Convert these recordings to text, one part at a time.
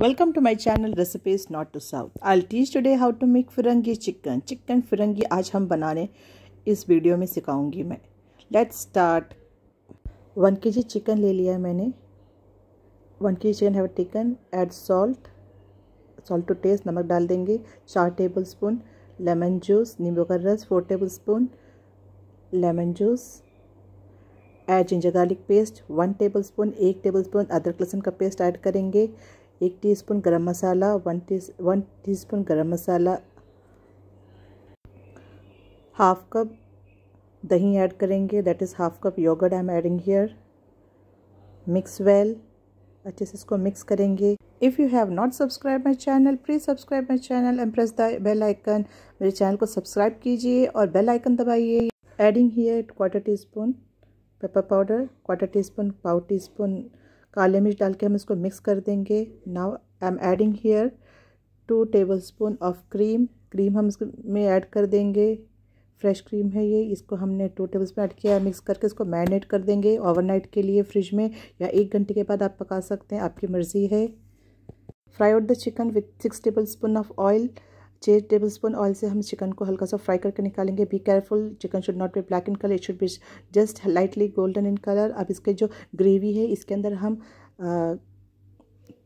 Welcome to my channel Recipes Not to South. I'll teach today how to make Firangi chicken. Chicken फिरंगी आज हम बनाने इस video में सिखाऊंगी मैं let's start one K G chicken ले लिया है मैंने one K G chicken have taken add salt salt to taste नमक डाल देंगे चार टेबल स्पून लेमन जूस नींबू का रस four tablespoon lemon juice add ginger garlic paste one tablespoon एक टेबल स्पून अदरक लहसुन का पेस्ट ऐड करेंगे एक teaspoon garam masala one tea one spoon garam masala half cup दही ऐड करेंगे that is half cup yogurt I am adding here mix well अच्छे से इसको मिक्स करेंगे if you have not subscribe my channel please subscribe my channel and press the bell icon मेरे channel को subscribe कीजिए और bell icon दबाइए adding here quarter teaspoon pepper powder quarter teaspoon पाव tea spoon काले मिर्च डाल के हम इसको मिक्स कर देंगे now I am adding here two tablespoon of cream cream हम इसमें ऐड कर देंगे फ्रेश क्रीम है ये इसको हमने टू टेबल स्पून ऐड किया है मिक्स करके इसको मैरिनेट कर देंगे ओवरनाइट के लिए फ्रिज में या एक घंटे के बाद आप पका सकते हैं आपकी मर्ज़ी है fry out the chicken with six tablespoon of oil छः टेबल स्पून ऑयल से हम चिकन को हल्का सा फ्राई करके निकालेंगे be careful chicken should not be black in colour it should be just lightly golden in colour अब इसके जो ग्रेवी है इसके अंदर हम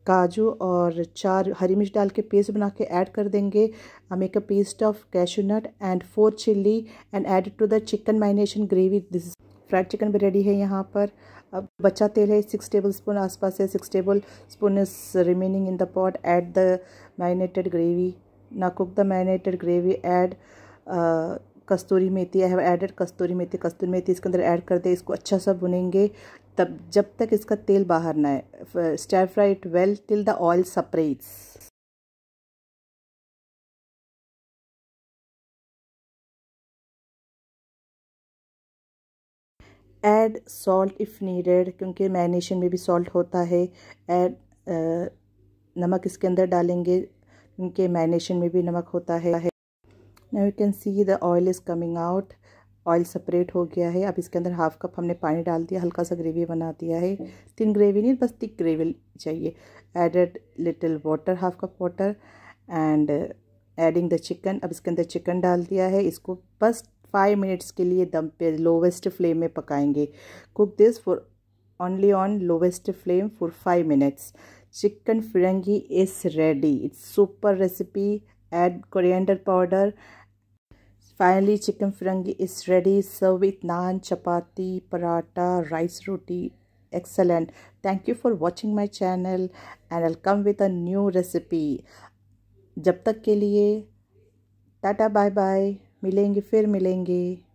काजू और चार हरी मिर्च डाल के पेस्ट बना के ऐड कर देंगे make a paste of cashew nut and four chilli and add to the chicken marination gravy this fried chicken भी रेडी है यहाँ पर अब बच्चा तेल है सिक्स टेबल स्पून आसपास है six tablespoon is remaining in the pot add the marinated gravy Now cook the marinated gravy. Add kasturi methi I have added kasturi methi kasturi methi इसके अंदर ऐड कर दे इसको अच्छा सा भुनेंगे तब जब तक इसका तेल बाहर ना आए stir fry it well till the oil separates add salt if needed क्योंकि मैरिनेशन में भी सॉल्ट होता है ऐड नमक इसके अंदर डालेंगे इनके मैरिनेशन में भी नमक होता है now you can see the oil is coming out oil separate हो गया है अब इसके अंदर हाफ कप हमने पानी डाल दिया हल्का सा ग्रेवी बना दिया है थिन ग्रेवी नहीं बस थिक ग्रेवी चाहिए added little water half cup water and adding the chicken अब इसके अंदर चिकन डाल दिया है इसको बस फाइव मिनट्स के लिए दम पे लोवेस्ट फ्लेम में पकाएंगे cook this for only on lowest flame for five minutes chicken firangi is ready it's super recipe add coriander powder finally chicken firangi is ready serve with naan chapati paratha rice roti excellent thank you for watching my channel and welcome with a new recipe जब तक के लिए tata bye bye मिलेंगे फिर मिलेंगे